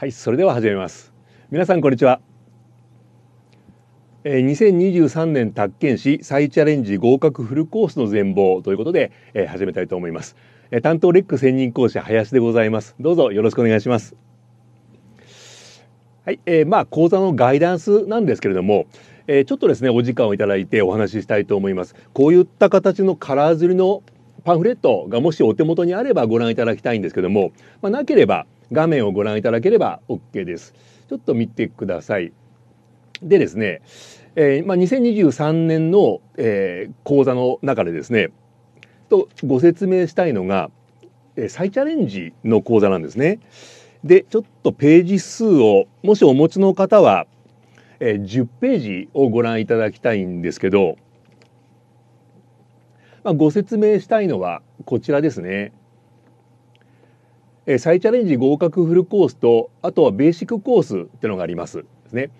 はいそれでは始めます皆さんこんにちは、えー、2023年宅建士再チャレンジ合格フルコースの全貌ということで、えー、始めたいと思います、えー、担当レック専任講師林でございますどうぞよろしくお願いしますはい、えー、まあ講座のガイダンスなんですけれどもえー、ちょっとですねお時間をいただいてお話ししたいと思いますこういった形のカラー刷りのパンフレットがもしお手元にあればご覧いただきたいんですけども、まあ、なければ画面をご覧いただければ OK です。ちょっと見てください。でですね、えー、まあ、2023年の、えー、講座の中でですねとご説明したいのが、えー、再チャレンジの講座なんですね。でちょっとページ数をもしお持ちの方は、えー、10ページをご覧いただきたいんですけど、まあ、ご説明したいのはこちらですね。え再チャレンジ合格フルコースとあとはベーシックコースってのがありますですね。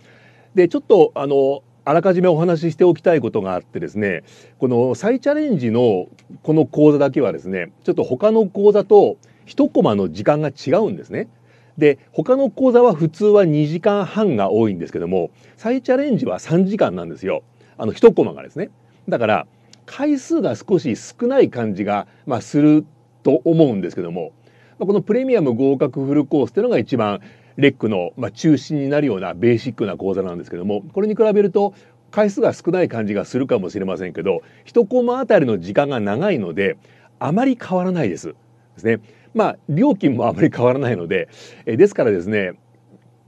でちょっとあのあらかじめお話ししておきたいことがあってですねこの再チャレンジのこの講座だけはですねちょっと他の講座と1コマの時間が違うんですね。で他の講座は普通は2時間半が多いんですけども再チャレンジは3時間なんですよあの1コマがですね。だから回数が少し少ない感じが、まあ、すると思うんですけどもまあ、このプレミアム合格フルコースっていうのが一番レックの、まあ、中心になるようなベーシックな講座なんですけどもこれに比べると回数が少ない感じがするかもしれませんけど1コマあたりの時間が長いのであまり変わらないです。ですね。まあ料金もあまり変わらないのでえですからですね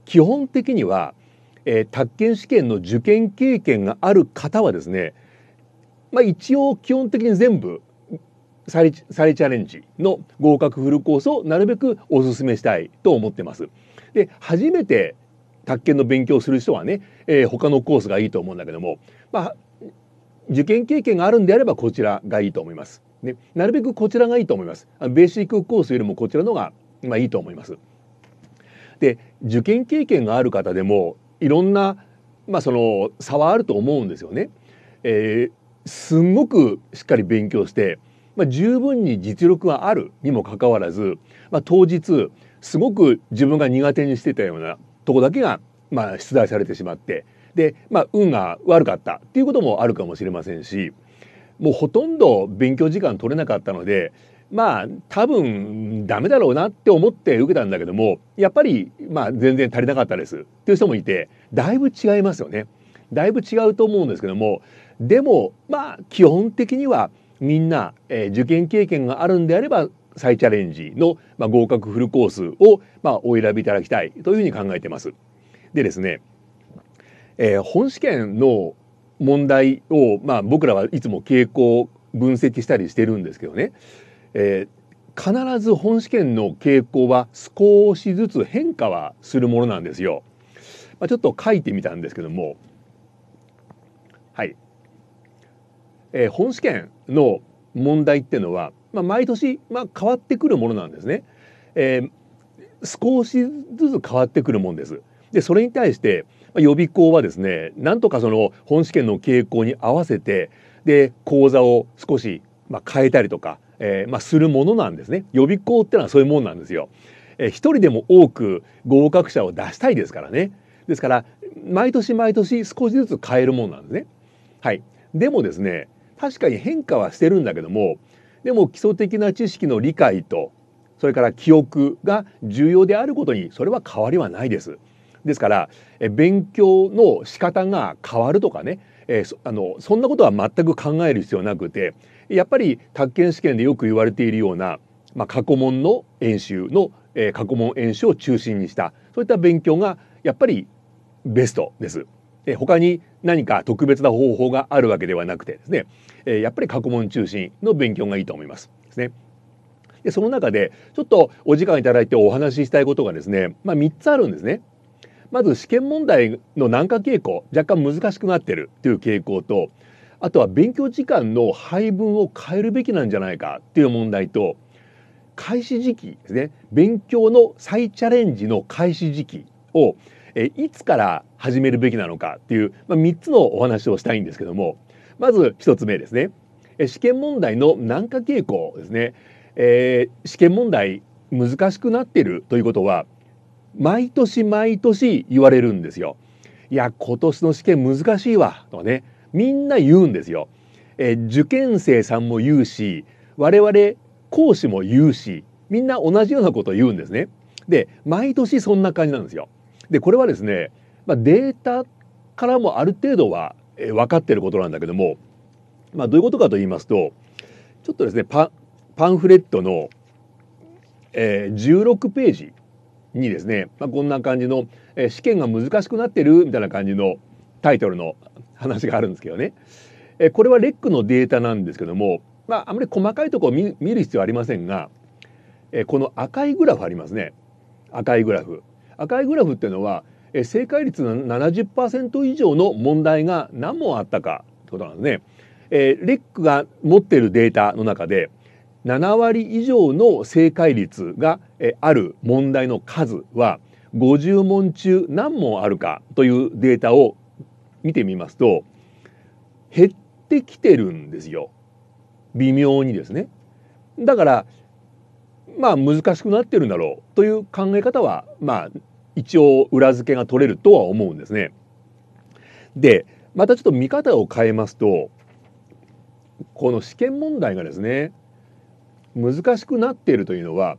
基本的には、えー、宅建試験の受験経験がある方はですね、まあ、一応基本的に全部再チャレンジの合格フルコースをなるべくお勧めしたいと思ってます。で初めて宅建の勉強する人はね、えー、他のコースがいいと思うんだけども、まあ、受験経験があるんであればこちらがいいと思います。ね、なるべくこちらがいいと思います。ベーシックコースよりもこちらのが、まあ、いいと思います。で受験経験がある方でもいろんな、まあ、その差はあると思うんですよね。えー、すんごくしっかり勉強してまあ、十分に実力はあるにもかかわらず、まあ、当日すごく自分が苦手にしてたようなとこだけが、まあ、出題されてしまってで、まあ、運が悪かったっていうこともあるかもしれませんしもうほとんど勉強時間取れなかったのでまあ多分ダメだろうなって思って受けたんだけどもやっぱり、まあ、全然足りなかったですっていう人もいてだいぶ違いますよね。だいぶ違うと思うんですけどもでもまあ基本的にはみんな、えー、受験経験があるんであれば再チャレンジの、まあ、合格フルコースを、まあ、お選びいただきたいというふうに考えてます。でですね、えー、本試験の問題を、まあ、僕らはいつも傾向分析したりしてるんですけどね、えー、必ず本試験の傾向は少しずつ変化はするものなんですよ。まあ、ちょっと書いてみたんですけどもはいえー、本試験の問題っていうのは、まあ、毎年、まあ、変わってくるものなんですね。えー、少しずつ変わってくるもんです。でそれに対して予備校はですねなんとかその本試験の傾向に合わせてで講座を少し、まあ、変えたりとか、えー、まあ、するものなんですね。予備校ってのはそういうもんなんですよ。えー、一人でも多く合格者を出したいですからね。ですから毎年毎年少しずつ変えるもんなんですね。はい。でもですね確かに変化はしてるんだけどもでも基礎的な知識の理解とそれから記憶が重要であることにそれは変わりはないです。ですから勉強の仕方が変わるとかねえあのそんなことは全く考える必要なくてやっぱり宅建試験でよく言われているような、まあ、過去問の演習の、え過去問演習を中心にしたそういった勉強がやっぱりベストです。他に何か特別な方法があるわけではなくてですね、やっぱり過去問中心の勉強がいいと思いますですね。でその中でちょっとお時間いただいてお話ししたいことがですね、まあ、3つあるんですね。まず試験問題の難化傾向若干難しくなってるという傾向とあとは勉強時間の配分を変えるべきなんじゃないかっていう問題と開始時期ですね勉強の再チャレンジの開始時期をえいつから始めるべきなのかっていう、まあ、3つのお話をしたいんですけどもまず1つ目ですね、え試験問題の難化傾向ですね、えー、試験問題難しくなってるということは毎年毎年言われるんですよ。いや今年の試験難しいわとかねみんな言うんですよ。えー、受験生さんも言うし我々講師も言うしみんな同じようなことを言うんですね。で毎年そんな感じなんですよ。でこれはですね、まあ、データからもある程度は、え分かっていることなんだけども、まあ、どういうことかと言いますとちょっとですねパパンフレットの、えー、16ページにですね、まあ、こんな感じの、えー、試験が難しくなってるみたいな感じのタイトルの話があるんですけどね、えー、これはレックのデータなんですけども、まあ、あまり細かいところを見る必要はありませんが、えー、この赤いグラフありますね赤いグラフ。赤いグラフっていうのは、え正解率の70%以上の問題が何問あったかってことなんですね。えレックが持っているデータの中で7割以上の正解率が、えある問題の数は50問中何問あるかというデータを見てみますと減ってきてるんですよ微妙にですね。だからまあ難しくなってるんだろうという考え方はまあ一応裏付けが取れるとは思うんですね。でまたちょっと見方を変えますとこの試験問題がですね難しくなっているというのは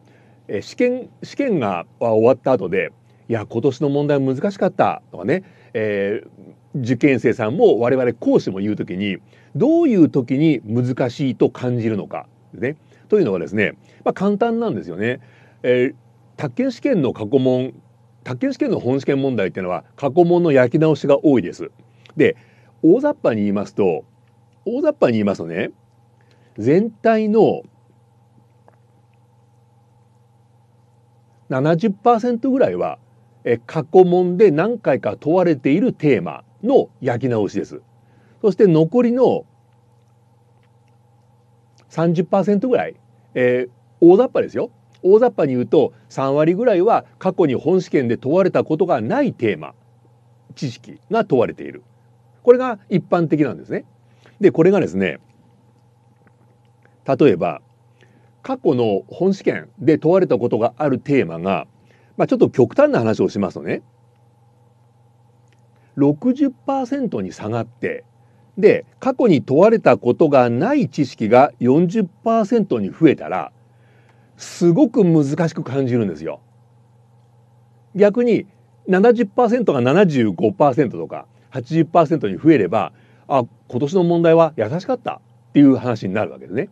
試験試験が終わった後でいや今年の問題難しかったとかね、えー、受験生さんも我々講師も言う時にどういう時に難しいと感じるのかね。というのはですね、まあ、簡単なんですよね。えー、宅建試験の過去問竹試験の本試験問題っていうのは過去問の焼き直しが多いです。で大雑把に言いますと大雑把に言いますとね全体の70%ぐらいはえ過去問で何回か問われているテーマの焼き直しです。そして残りの30%ぐらい、えー、大雑把ですよ大雑把に言うと3割ぐらいは過去に本試験で問われたことがないテーマ知識が問われているこれが一般的なんですね。でこれがですね例えば過去の本試験で問われたことがあるテーマが、まあ、ちょっと極端な話をしますとね60%に下がってで過去に問われたことがない知識が40%に増えたらすごく難しく感じるんですよ。逆に70%が75%とか80%に増えればあ今年の問題は優しかったっていう話になるわけですね。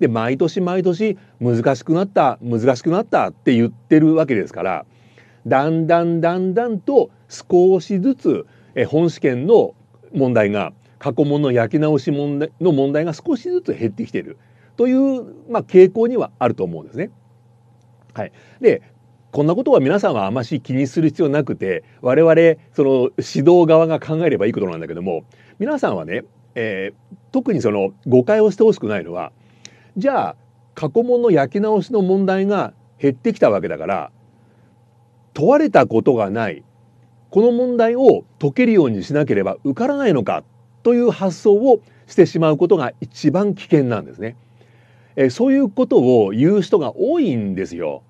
で毎年毎年難しくなった難しくなったって言ってるわけですからだんだんだんだんと少しずつ本試験の問題が過去問の焼き直し問題の問題が少しずつ減ってきてるという、まあ、傾向にはあると思うんですね。はい、でこんなことは皆さんはあまし気にする必要なくて我々その指導側が考えればいいことなんだけども皆さんはね、えー、特にその誤解をしてほしくないのはじゃあ過去問の焼き直しの問題が減ってきたわけだから問われたことがないこの問題を解けるようにしなければ受からないのかという発想をしてしまうことが一番危険なんですね。えそういうことを言う人が多いんですよ。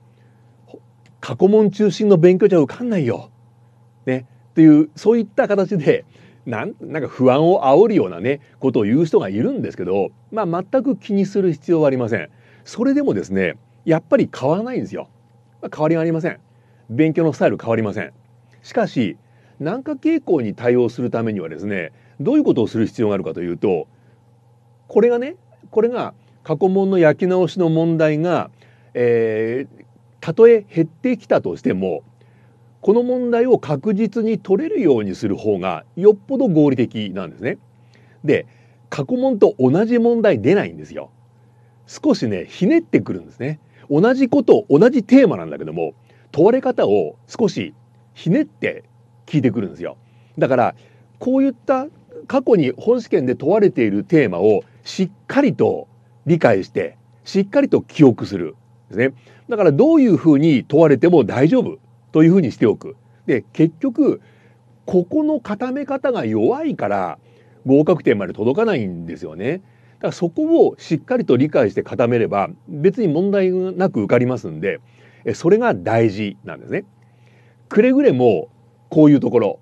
過去問中心の勉強じゃ受かんないよ。ね。という、そういった形で、なんなんか不安を煽るようなね、ことを言う人がいるんですけど、まあ全く気にする必要はありません。それでもですね、やっぱり変わらないんですよ。まあ、変わりはありません。勉強のスタイル変わりません。しかし、軟化傾向に対応するためにはですね、どういうことをする必要があるかというと、これがね、これが過去問の焼き直しの問題が、えー、たとえ減ってきたとしてもこの問題を確実に取れるようにする方がよっぽど合理的なんですね。で過去問と同じ問題出ないんですよ。少しねひねってくるんですね。同じこと同じテーマなんだけども問われ方を少しひねって聞いてくるんですよ。だからこういった過去に本試験で問われているテーマをしっかりと理解してしっかりと記憶するですねだからどういうふうに問われても大丈夫というふうにしておくで結局ここの固め方が弱いから合格点まで届かないんですよねだからそこをしっかりと理解して固めれば別に問題なく受かりますんでそれが大事なんですねくれぐれもこういうところ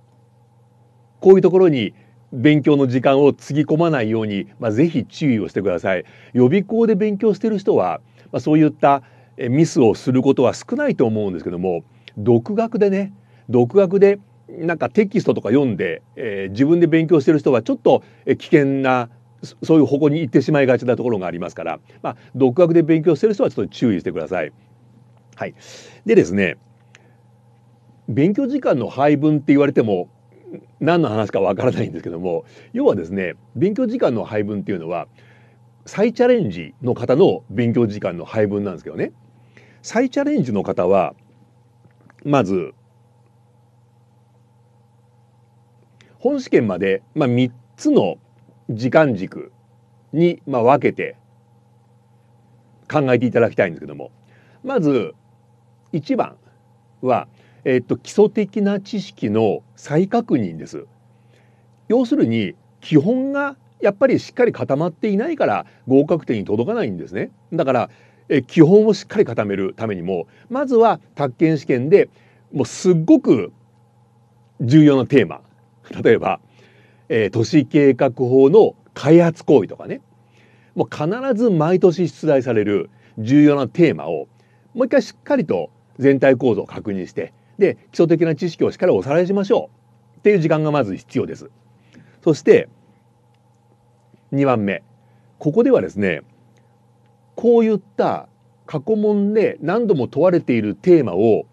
こういうところに勉強の時間をつぎ込まないように、まあ、ぜひ注意をしてください。予備校で勉強している人は、まあ、そういったミスをすることは少ないと思うんですけども独学でね独学でなんかテキストとか読んで、えー、自分で勉強している人はちょっと危険なそういう方向に行ってしまいがちなところがありますから、まあ、独学で勉強している人はちょっと注意してください。はい、でですね勉強時間の配分って言われても何の話かわからないんですけども要はですね勉強時間の配分っていうのは再チャレンジの方の勉強時間の配分なんですけどね再チャレンジの方はまず本試験まで、まあ、3つの時間軸に、まあ、分けて考えていただきたいんですけどもまず1番は「えっと、基礎的な知識の再確認です。要するに基本がやっぱりしっかり固まっていないから合格点に届かないんですね。だからえ基本をしっかり固めるためにもまずは宅建試験でもうすっごく重要なテーマ例えば、えー、都市計画法の開発行為とかねもう必ず毎年出題される重要なテーマをもう一回しっかりと全体構造を確認してで基礎的な知識をしっかりおさらいしましょうっていう時間がまず必要です。そして2番目ここではですねこういった過去問で何度も問われているテーマを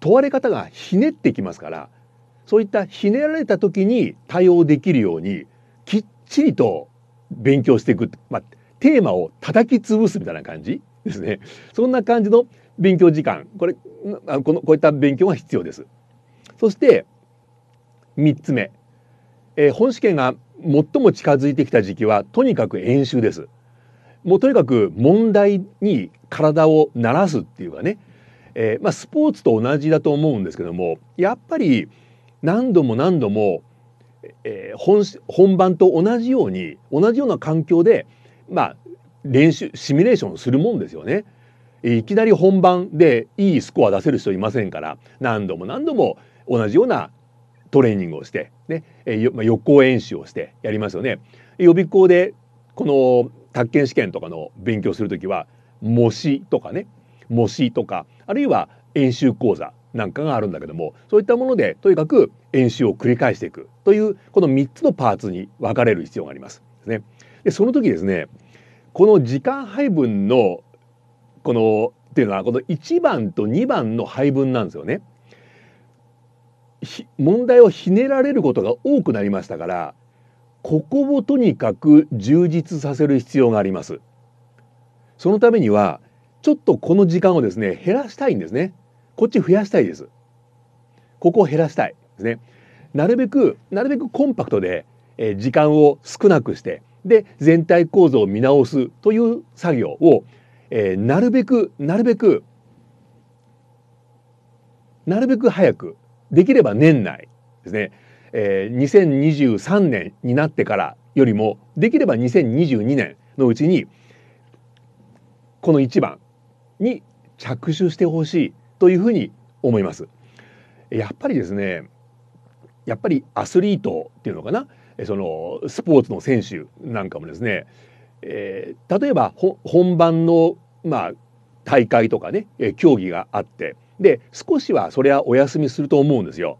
問われ方がひねってきますからそういったひねられた時に対応できるようにきっちりと勉強していく、まあ、テーマを叩き潰すみたいな感じですね。そんな感じの勉強時間これこのこういった勉強が必要です。そして3つ目、えー、本試験が最も近づいてきた時期はとにかく演習です。もうとにかく問題に体を慣らすっていうかね、えー、まあ、スポーツと同じだと思うんですけどもやっぱり何度も何度も、えー、本本番と同じように同じような環境で、まあ、練習シミュレーションするもんですよね。いきなり本番でいいスコア出せる人いませんから何度も何度も同じようなトレーニングをして、ねえー、予行演習をしてやりますよね。予備校でこの宅建試験とかの勉強する時は模試とかね模試とかあるいは演習講座なんかがあるんだけどもそういったものでとにかく演習を繰り返していくというこの3つのパーツに分かれる必要があります。でその時ですねこの時間配分のこのっていうのはこの1番と2番の配分なんですよね。問題をひねられることが多くなりましたからここをとにかく充実させる必要があります。そのためにはちょっとこの時間をですね減らしたいんですね。こっち増やしたいです。ここを減らしたいですね。なるべくなるべくコンパクトで、え時間を少なくしてで全体構造を見直すという作業をえー、なるべくなるべくなるべく早くできれば年内ですね、えー、2023年になってからよりもできれば2022年のうちにこの1番に着手してほしいというふうに思います。やっぱりですねやっぱりアスリートっていうのかなそのスポーツの選手なんかもですねえー、例えば本番の、まあ、大会とかね、えー、競技があってで少しはそれはお休みすると思うんですよ。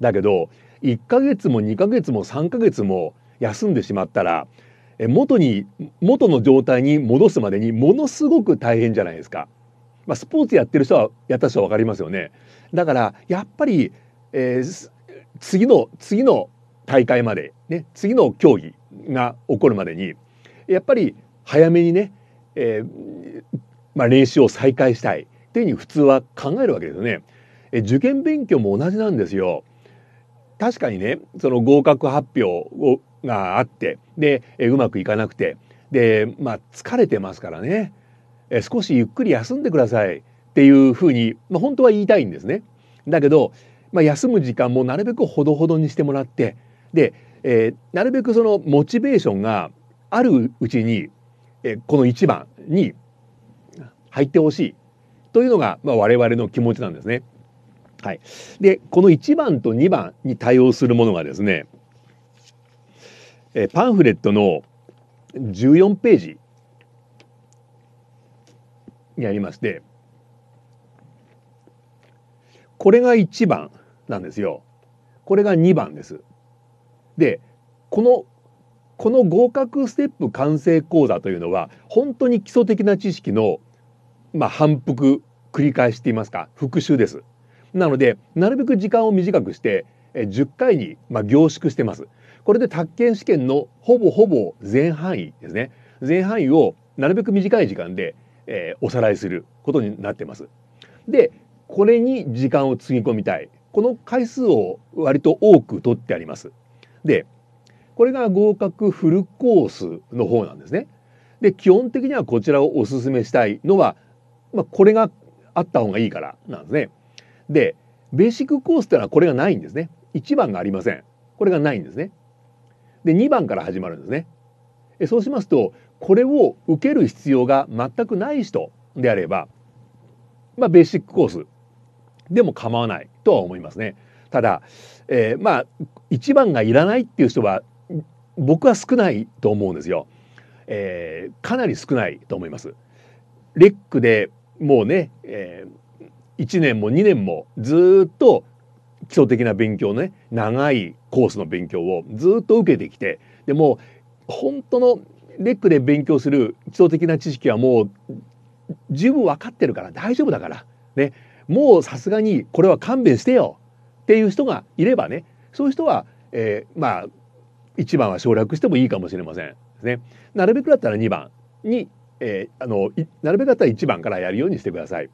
だけど1ヶ月も2ヶ月も3ヶ月も休んでしまったらえ元に元の状態に戻すまでにものすごく大変じゃないですか。まあ、スポーツやってる人はやった人は分かりますよね。だからやっぱり、えー、次の次の大会まで、ね、次の競技が起こるまでにやっぱり早めにね、えー、まあ、練習を再開したいっていうふうに普通は考えるわけですよね。え受験勉強も同じなんですよ。確かにねその合格発表をがあってでえうまくいかなくてで、まあ、疲れてますからねえ少しゆっくり休んでくださいっていうふうに、まあ、本当は言いたいんですね。だけど、まあ、休む時間もなるべくほどほどにしてもらってで、えー、なるべくそのモチベーションがあるうちに、えこの1番に入ってほしいというのが、まあ、我々の気持ちなんですね。はい、でこの1番と2番に対応するものがですね、えパンフレットの14ページにありましてこれが1番なんですよ。これが2番です。でこのこの合格ステップ完成講座というのは本当に基礎的な知識の、まあ、反復繰り返しと言いますか復習です。なのでなるべく時間を短くしてえ10回に、まあ、凝縮してます。これで宅建試験のほぼほぼ全範囲ですね全範囲をなるべく短い時間で、えー、おさらいすることになってます。でこれに時間をつぎ込みたいこの回数を割と多く取ってあります。でこれが合格フルコースの方なんですね。で基本的にはこちらをおすすめしたいのは、まあ、これがあった方がいいからなんですね。でベーシックコースってのはこれがないんですね。1番がありません。これがないんですね。で2番から始まるんですね。そうしますとこれを受ける必要が全くない人であれば、まあ、ベーシックコースでも構わないとは思いますね。ただ、えー、まあ1番がいらないっていう人は僕は少ないと思うんですよ。えー、かなり少ないと思います。レックでもうね、えー、1年も2年もずっと基礎的な勉強ね長いコースの勉強をずっと受けてきてでも本当のレックで勉強する基礎的な知識はもう十分分かってるから大丈夫だからねもうさすがにこれは勘弁してよっていう人がいればねそういう人は、えー、まあ1番は省略してもいいかもしれませんね。なるべくだったら2番に、えー、あのなるべくだったら1番からやるようにしてください。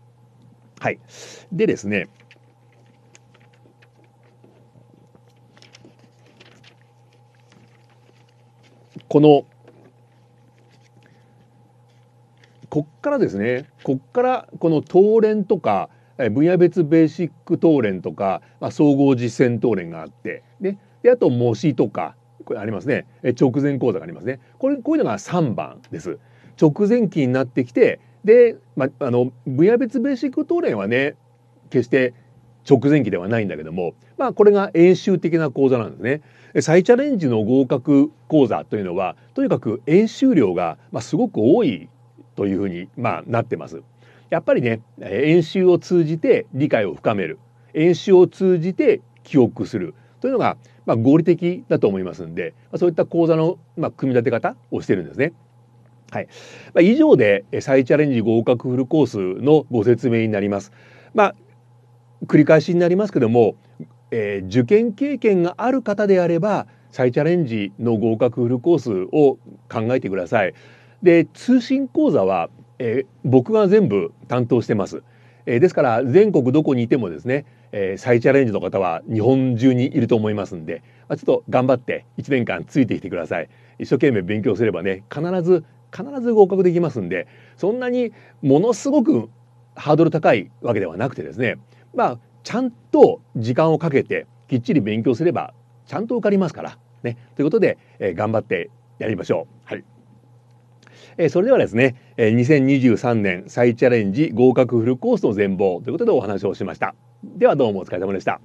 はい、でですねこのこっからですねこっからこの東連とか分野別ベーシック東連とか、まあ、総合実践東連があって、ね、であと模試とかこれありますねえ直前口座がありますねこれこういうのが三番です直前期になってきてで、まあ、あの分野別ベーシックトレンはね決して直前期ではないんだけども、まあ、これが演習的な講座なんですね。再チャレンジの合格講座というのはとにかく演習量が、まあ、すごく多いというふうに、まあ、なってます。やっぱりね演習を通じて理解を深める演習を通じて記憶するというのが、まあ、合理的だと思いますんで、まあ、そういった講座の、まあ、組み立て方をしてるんですね。はいまあ、以上で再チャレンジ合格フルコースのご説明になります。ま繰り返しになりますけども、えー、受験経験がある方であれば再チャレンジの合格フルコースを考えてください。で通信講座は、えー、僕が全部担当してます。えー、ですから全国どこにいてもですね、えー、再チャレンジの方は日本中にいると思いますんで、まあ、ちょっと頑張って1年間ついてきてください一生懸命勉強すればね必ず必ず合格できますんでそんなにものすごくハードル高いわけではなくてですねまあちゃんと時間をかけてきっちり勉強すればちゃんと受かりますからねということで、えー、頑張ってやりましょう。はいえそれではですね、え2023年再チャレンジ合格フルコースの全貌ということでお話をしました。ではどうもお疲れ様でした。